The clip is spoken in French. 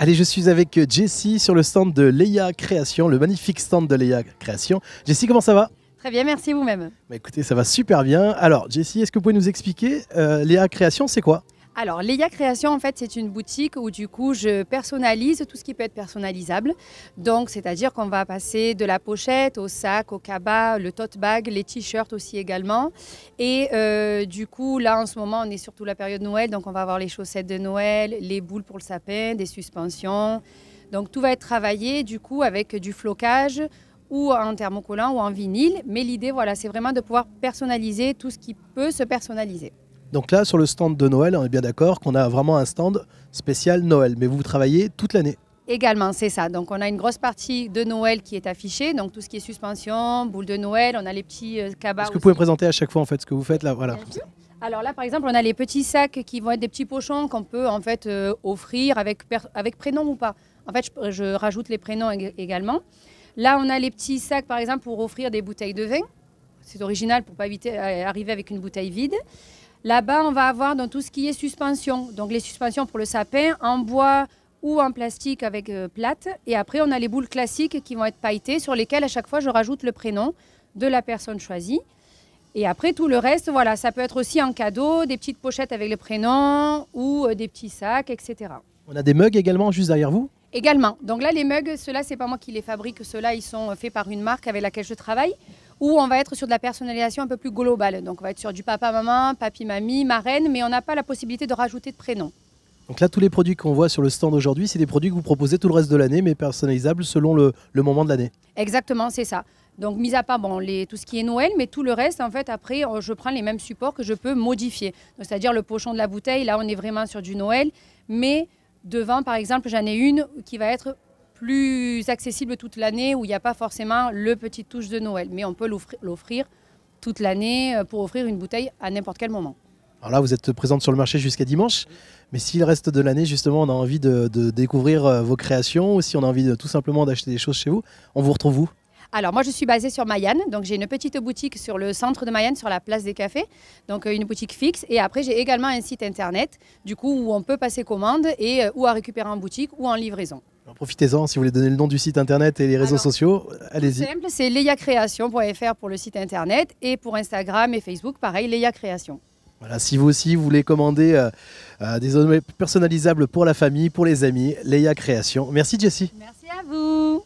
Allez, je suis avec Jessie sur le stand de Leia Création, le magnifique stand de Leia Création. Jessie, comment ça va Très bien, merci vous-même. Bah écoutez, ça va super bien. Alors, Jessie, est-ce que vous pouvez nous expliquer euh, l'EIA Création, c'est quoi alors, Léa Création, en fait, c'est une boutique où du coup, je personnalise tout ce qui peut être personnalisable. Donc, c'est-à-dire qu'on va passer de la pochette au sac, au cabas, le tote bag, les t-shirts aussi également. Et euh, du coup, là, en ce moment, on est surtout la période Noël, donc on va avoir les chaussettes de Noël, les boules pour le sapin, des suspensions. Donc, tout va être travaillé du coup avec du flocage ou en thermocollant ou en vinyle. Mais l'idée, voilà, c'est vraiment de pouvoir personnaliser tout ce qui peut se personnaliser. Donc là, sur le stand de Noël, on est bien d'accord qu'on a vraiment un stand spécial Noël, mais vous travaillez toute l'année. Également, c'est ça. Donc, on a une grosse partie de Noël qui est affichée. Donc, tout ce qui est suspension, boule de Noël, on a les petits euh, cabas. Est-ce que vous pouvez présenter à chaque fois, en fait, ce que vous faites là voilà. Alors là, par exemple, on a les petits sacs qui vont être des petits pochons qu'on peut, en fait, euh, offrir avec, avec prénom ou pas. En fait, je, rajoute les prénoms également. Là, on a les petits sacs, par exemple, pour offrir des bouteilles de vin. C'est original pour pas éviter, euh, arriver avec une bouteille vide. Là-bas, on va avoir dans tout ce qui est suspension. Donc les suspensions pour le sapin en bois ou en plastique avec euh, plate. Et après, on a les boules classiques qui vont être pailletées, sur lesquelles à chaque fois je rajoute le prénom de la personne choisie. Et après, tout le reste, voilà, ça peut être aussi en cadeau, des petites pochettes avec le prénom ou euh, des petits sacs, etc. On a des mugs également juste derrière vous Également. Donc là, les mugs, ceux-là, c'est pas moi qui les fabrique. Ceux-là, ils sont euh, faits par une marque avec laquelle je travaille où on va être sur de la personnalisation un peu plus globale. Donc on va être sur du papa-maman, papy-mamie, marraine, mais on n'a pas la possibilité de rajouter de prénom. Donc là, tous les produits qu'on voit sur le stand aujourd'hui, c'est des produits que vous proposez tout le reste de l'année, mais personnalisables selon le, moment de l'année. Exactement, c'est ça. Donc, mis à part bon, les, tout ce qui est Noël, mais tout le reste, en fait, après, euh, je prends les mêmes supports que je peux modifier. C'est-à-dire le pochon de la bouteille, là, on est vraiment sur du Noël, mais devant, par exemple, j'en ai une qui va être plus accessible toute l'année, où il n'y a pas forcément le petit touche de Noël. Mais on peut l'offrir toute l'année euh, pour offrir une bouteille à n'importe quel moment. Alors là, vous êtes présente sur le marché jusqu'à dimanche, mais si le reste de l'année, justement, on a envie de, découvrir euh, vos créations, ou si on a envie tout simplement d'acheter des choses chez vous, on vous retrouve où alors moi je suis basée sur Mayenne, donc j'ai une petite boutique sur le centre de Mayenne, sur la place des cafés, donc euh, une boutique fixe. Et après j'ai également un site internet, du coup où on peut passer commande et ou à récupérer en boutique ou en livraison profitez-en si vous voulez donner le nom du site internet et les réseaux sociaux. Allez-y. Simple, c'est leiacreation.fr pour le site internet et pour Instagram et Facebook, pareil, Leia Création. Voilà, si vous aussi vous voulez commander euh, euh, des objets personnalisables pour la famille, pour les amis, Leia Création. Merci Jessie. Merci à vous.